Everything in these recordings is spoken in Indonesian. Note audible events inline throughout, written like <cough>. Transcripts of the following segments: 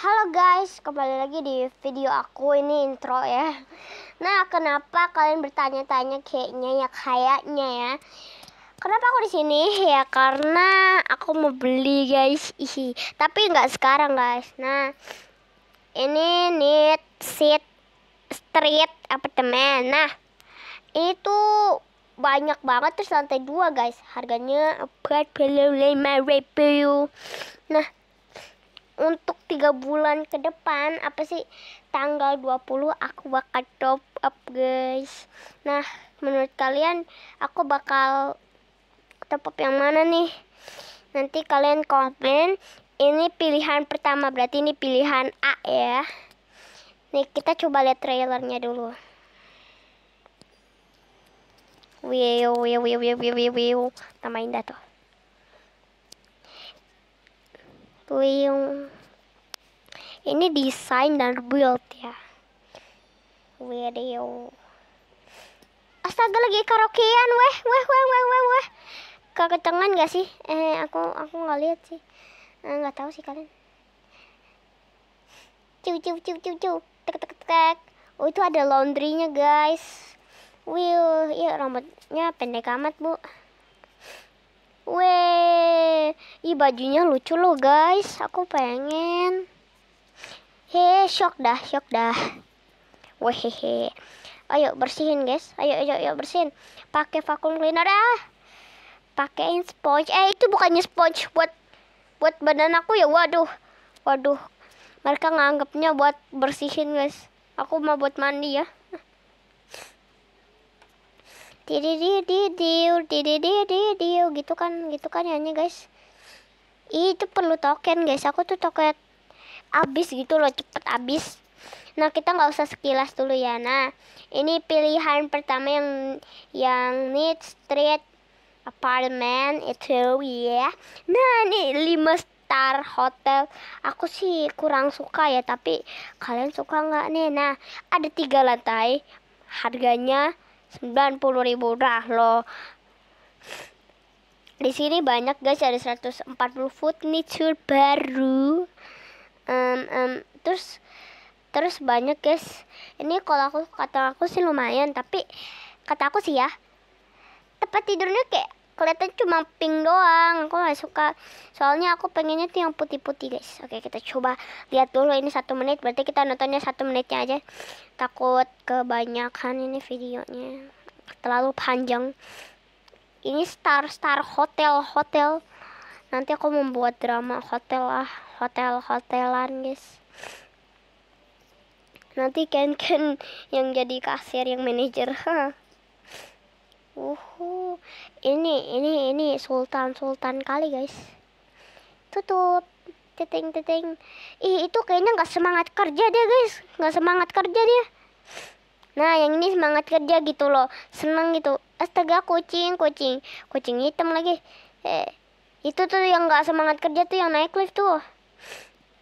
Halo guys, kembali lagi di video aku ini intro ya. Nah, kenapa kalian bertanya-tanya kayaknya ya kayaknya ya? Kenapa aku di sini? <laughs> Ya karena aku mau beli guys. Ih, tapi nggak sekarang guys. Nah, ini need seat street apartemen. Nah, itu banyak banget terus lantai dua guys. Harganya empat puluh lima ribu. Nah, untuk tiga bulan ke depan apa sih tanggal 20 aku bakal top up guys nah menurut kalian aku bakal top up yang mana nih nanti kalian komen ini pilihan pertama berarti ini pilihan A ya nih kita coba lihat trailernya dulu Wiu, wiu, wiu, wiu, wiu, wiu, tambah dah tuh. wih ini desain dan build ya video astaga lagi karaokean weh weh weh weh weh weh kekencangan gak sih eh aku aku nggak lihat sih nggak eh, tahu sih kalian cu cu cu cu cu tek tek tek oh itu ada laundrynya guys Wih, iya rambutnya pendek amat bu. Wih, Ih bajunya lucu loh guys, aku pengen. He, shock dah, shock dah. Wehehe. Ayo bersihin guys, ayo ayo ayo bersihin. Pakai vacuum cleaner dah. Pakein sponge. Eh itu bukannya sponge buat buat badan aku ya. Waduh. Waduh. Mereka nganggapnya buat bersihin guys. Aku mau buat mandi ya di gitu kan gitu kan nyanyi guys Ih, itu perlu token guys aku tuh token abis gitu loh cepet abis nah kita nggak usah sekilas dulu ya nah ini pilihan pertama yang yang need street apartment itu ya nah ini lima star hotel aku sih kurang suka ya tapi kalian suka nggak nih nah ada tiga lantai harganya 90.000 dah loh di sini banyak guys ada 140 furniture baru um, um, terus terus banyak guys ini kalau aku kata aku sih lumayan tapi kata aku sih ya tempat tidurnya kayak kelihatan cuma pink doang aku nggak suka soalnya aku pengennya tuh yang putih-putih guys oke kita coba lihat dulu ini satu menit berarti kita nontonnya satu menitnya aja takut kebanyakan ini videonya terlalu panjang ini star star hotel hotel nanti aku membuat drama hotel lah hotel hotelan guys nanti Ken Ken yang jadi kasir yang manajer ha uhu ini ini ini sultan sultan kali guys tutup teteng teteng ih itu kayaknya nggak semangat kerja dia guys nggak semangat kerja dia nah yang ini semangat kerja gitu loh seneng gitu astaga kucing kucing kucing hitam lagi eh itu tuh yang nggak semangat kerja tuh yang naik lift tuh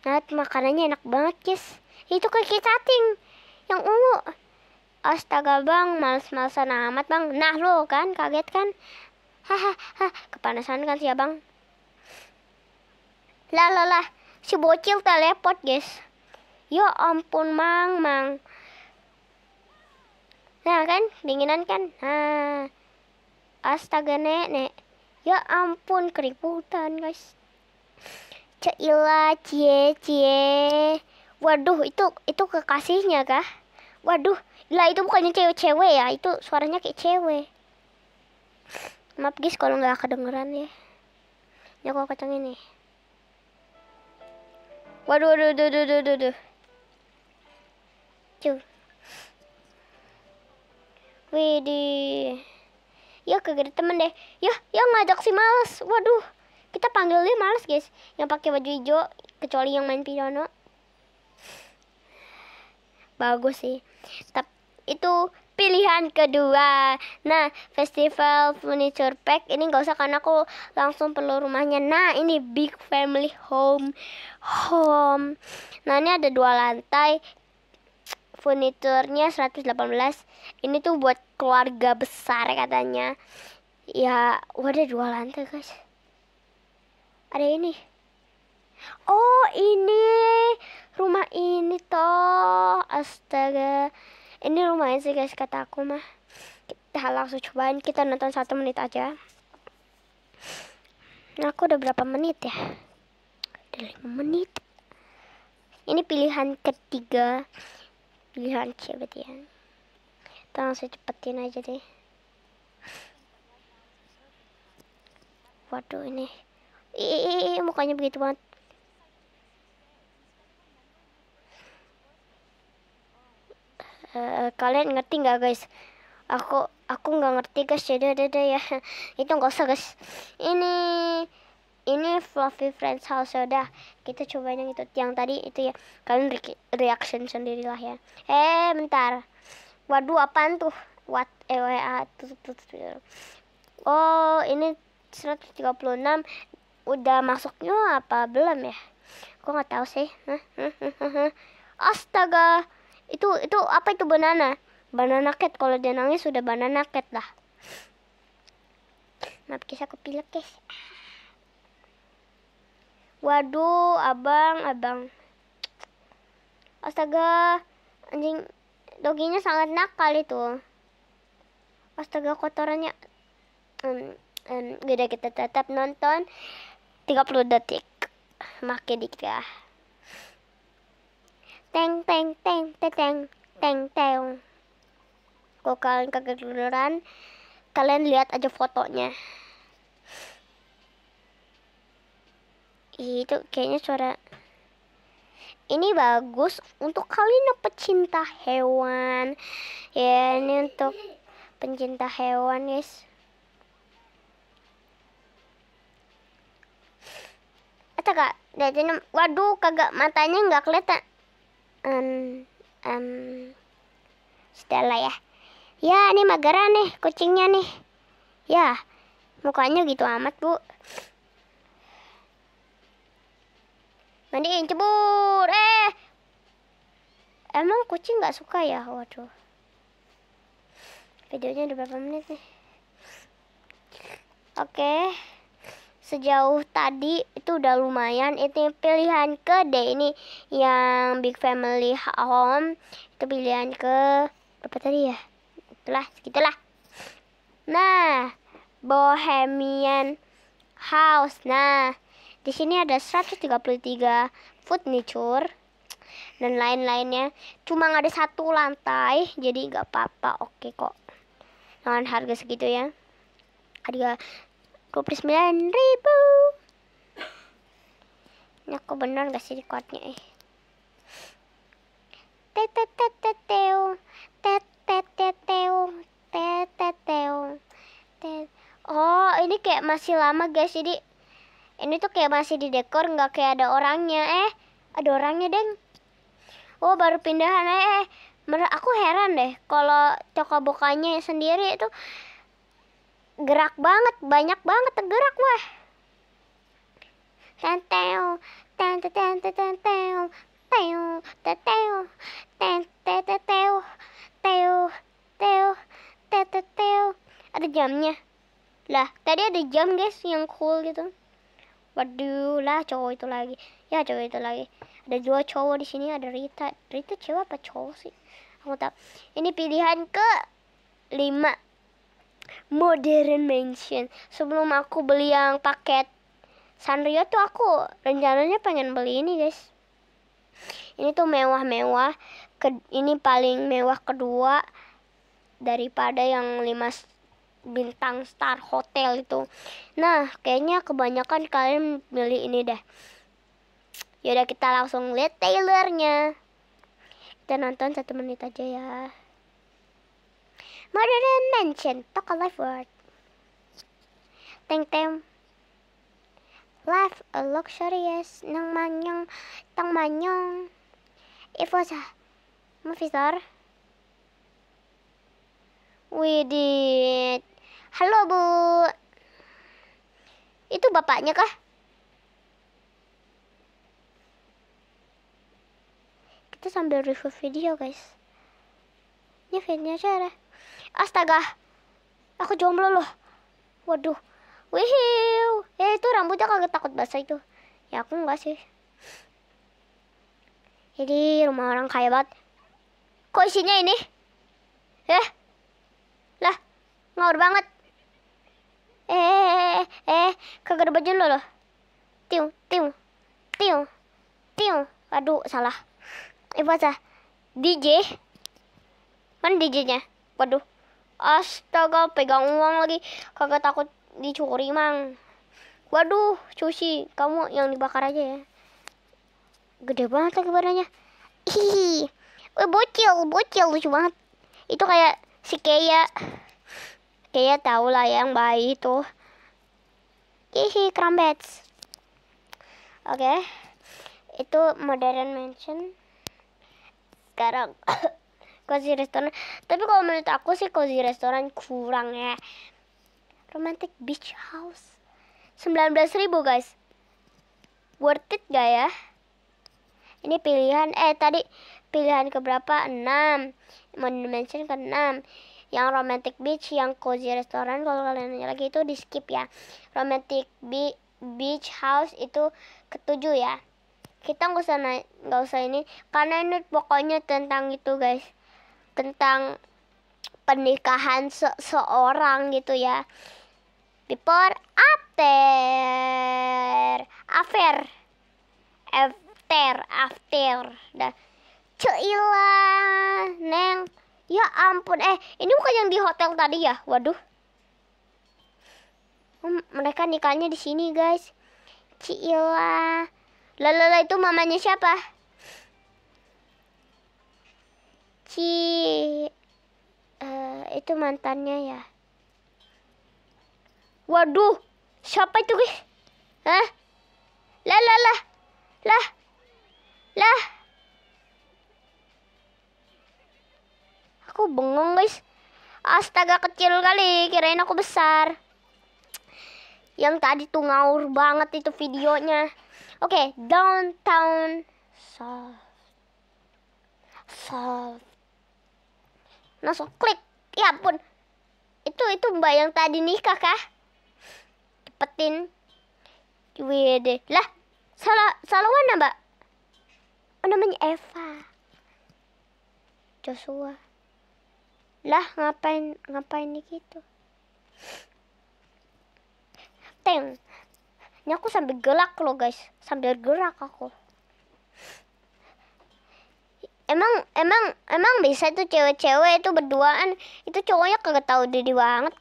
nah makanannya enak banget guys itu kaki cacing yang ungu astaga bang males-malesan amat bang nah lo kan kaget kan hahaha kepanasan kan sih abang ya, lah lah lah si bocil telepot guys ya ampun mang mang Nah kan, dinginan kan? Nah. Astaga nenek. Ya ampun, keriputan guys. Ceila, cie, cie. Waduh, itu itu kekasihnya kah? Waduh, lah itu bukannya cewek-cewek ya, itu suaranya kayak cewek. Maaf guys kalau nggak kedengeran ya. Ya aku kacang ini. Waduh, waduh, waduh, waduh, waduh. Cuh. Widi. Yuk ke gede temen deh. Yuk, yuk ngajak si Males. Waduh, kita panggil dia Males guys. Yang pakai baju hijau, kecuali yang main piano. Bagus sih. Tapi itu pilihan kedua. Nah, festival furniture pack ini nggak usah karena aku langsung perlu rumahnya. Nah, ini big family home home. Nah, ini ada dua lantai furniturnya 118 ini tuh buat keluarga besar katanya ya wadah dua lantai guys ada ini oh ini rumah ini toh astaga ini lumayan sih guys kata aku mah kita langsung cobain kita nonton satu menit aja nah, aku udah berapa menit ya udah lima menit ini pilihan ketiga pilihan cewek dia kita langsung cepetin aja deh waduh ini ih mukanya begitu banget eh, kalian ngerti nggak guys aku aku nggak ngerti guys jadi ada ya, ya. <laughs> itu nggak usah guys ini ini Fluffy Friends House ya udah kita coba yang itu yang tadi itu ya kalian re reaction sendirilah ya eh bentar waduh apaan tuh what eh ah, oh ini 136 udah masuknya apa belum ya kok nggak tahu sih astaga itu itu apa itu banana banana cat kalau dia nangis sudah banana cat lah maaf kisah aku pilek guys Waduh, abang, abang. Astaga, anjing doginya sangat nakal itu. Astaga, kotorannya. Um, um, gede kita tetap nonton 30 detik. Makin dikit ya. Teng teng teng teng teng teng teng. Kalau kalian kegeduran, kalian lihat aja fotonya. itu kayaknya suara ini bagus untuk kalian yang pecinta hewan ya ini untuk pencinta hewan guys atau kak jadi waduh kagak matanya nggak kelihatan um, um, sudah ya ya ini magara nih kucingnya nih ya mukanya gitu amat bu mandiin cebur eh emang kucing nggak suka ya waduh videonya udah berapa menit nih oke sejauh tadi itu udah lumayan Ini pilihan ke D ini yang big family home itu pilihan ke berapa tadi ya itulah segitulah nah bohemian house nah di sini ada 133 furniture dan lain-lainnya. Cuma ada satu lantai, jadi nggak apa-apa. Oke kok. Dengan harga segitu ya. Harga sembilan ribu. Ini aku benar gak sih recordnya eh. Teteteteteu, tetetetew, teteteteu. Oh, ini kayak masih lama guys, jadi ini tuh kayak masih di dekor nggak kayak ada orangnya. Eh, ada orangnya, Deng. Oh, baru pindahan. Eh, eh. aku heran deh kalau toko bukanya sendiri itu gerak banget, banyak banget tergerak wah. Tenteo, tente tente tenteo, teo, teteo, tente teteo, teo, teo, teo, Ada jamnya. Lah, tadi ada jam guys yang cool gitu waduh lah cowok itu lagi ya cowok itu lagi ada dua cowok di sini ada Rita Rita cewek apa cowok sih aku tak ini pilihan ke lima modern mansion sebelum aku beli yang paket Sanrio tuh aku rencananya pengen beli ini guys ini tuh mewah-mewah ini paling mewah kedua daripada yang lima bintang star hotel itu nah kayaknya kebanyakan kalian milih ini deh yaudah kita langsung lihat tailernya. kita nonton satu menit aja ya Modern Mansion Toko a Life World Teng Teng Life a luxurious nang manyong tang manyong It was a movie star Widit, Halo, Bu. Itu bapaknya kah? Kita sambil review video, guys. Ini videonya cara. Astaga. Aku jomblo loh. Waduh. Wihiu. Eh, itu rambutnya kaget takut basah itu. Ya, aku enggak sih. Jadi rumah orang kaya banget. Kok isinya ini? Eh? ngawur banget eh eh, eh kagak ada baju lo loh tiu tiu tiu tiu aduh salah eh baca DJ mana DJ-nya waduh astaga pegang uang lagi kagak takut dicuri mang waduh cuci, kamu yang dibakar aja ya gede banget lagi badannya ih eh, bocil bocil lucu banget itu kayak si Keya kayaknya tau lah yang bayi itu hihi krambets oke okay. itu modern mansion sekarang <coughs> cozy restoran tapi kalau menurut aku sih cozy restoran kurang ya romantic beach house ribu guys worth it gak ya ini pilihan eh tadi pilihan keberapa 6 mansion ke 6 yang romantic beach yang cozy restoran kalau kalian nanya lagi itu di skip ya romantic be beach house itu ketujuh ya kita nggak usah nggak usah ini karena ini pokoknya tentang itu guys tentang pernikahan seorang gitu ya before after affair after after dan ceilah neng Ya ampun, eh ini bukan yang di hotel tadi ya? Waduh. Oh, mereka nikahnya di sini guys. Cila. Lalala itu mamanya siapa? Ci uh, itu mantannya ya. Waduh, siapa itu guys? Hah? Lah lah Lah. Lah. aku bengong guys astaga kecil kali kirain aku besar yang tadi tuh ngaur banget itu videonya oke okay, downtown soft soft langsung klik ya pun itu itu mbak yang tadi nikah kah cepetin wede lah salah salah mana mbak oh namanya Eva Joshua lah, ngapain ngapain gitu? Teng. Ini aku sambil gerak loh, guys. Sambil gerak aku. Emang emang emang bisa tuh cewek-cewek itu berduaan, itu cowoknya kagak tahu diri banget.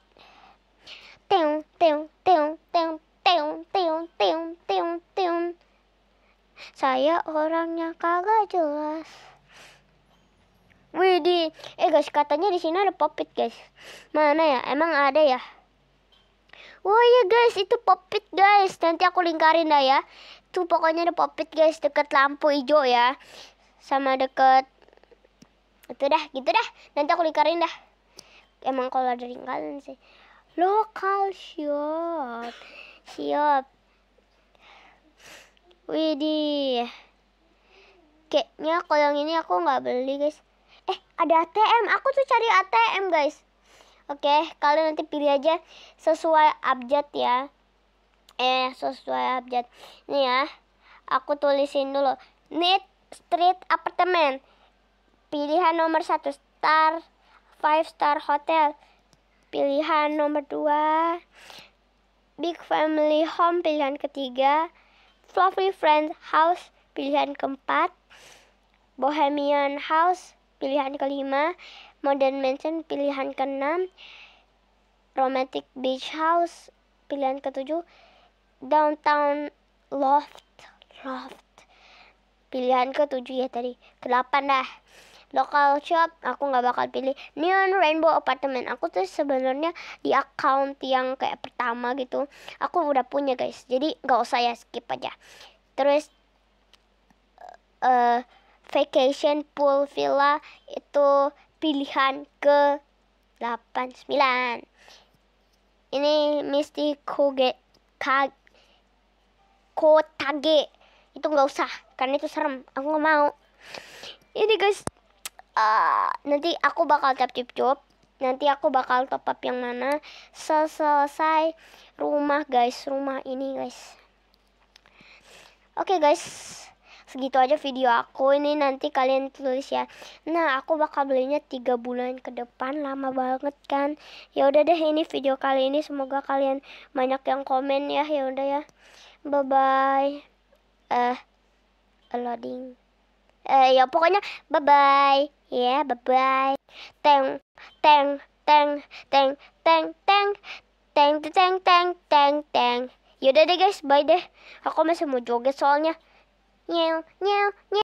Teng, teng, teng, teng, teng, teng, teng, teng, teng. Saya orangnya kagak jelas. Widi, di, eh guys katanya di sini ada popit guys. Mana ya? Emang ada ya? Wah oh, ya guys itu popit guys. Nanti aku lingkarin dah ya. Tuh pokoknya ada popit guys deket lampu hijau ya. Sama deket itu dah gitu dah. Nanti aku lingkarin dah. Emang kalau ada lingkaran sih. Local shop. Siap. Widih. Kayaknya kalau yang ini aku nggak beli guys eh ada ATM aku tuh cari ATM guys oke kalian nanti pilih aja sesuai abjad ya eh sesuai abjad nih ya aku tulisin dulu need street apartment pilihan nomor satu star five star hotel pilihan nomor dua big family home pilihan ketiga fluffy friend house pilihan keempat bohemian house pilihan kelima, Modern Mansion pilihan keenam, Romantic Beach House pilihan ketujuh, Downtown Loft Loft pilihan ketujuh ya tadi, kedelapan dah. Local shop aku nggak bakal pilih Neon Rainbow Apartment aku tuh sebenarnya di account yang kayak pertama gitu aku udah punya guys jadi nggak usah ya skip aja terus eh uh, vacation pool villa itu pilihan ke 89 ini mesti Koge Kag Kotage itu nggak usah karena itu serem aku nggak mau ini guys uh, nanti aku bakal cap cip cup nanti aku bakal top up yang mana selesai rumah guys rumah ini guys oke okay, guys segitu aja video aku ini nanti kalian tulis ya nah aku bakal belinya tiga bulan ke depan lama banget kan ya udah deh ini video kali ini semoga kalian banyak yang komen ya ya udah ya bye bye eh uh, loading eh ya pokoknya bye bye ya yeah, bye bye teng teng teng teng teng teng teng teng teng teng teng yaudah deh guys bye deh aku masih mau joget soalnya 喵喵喵。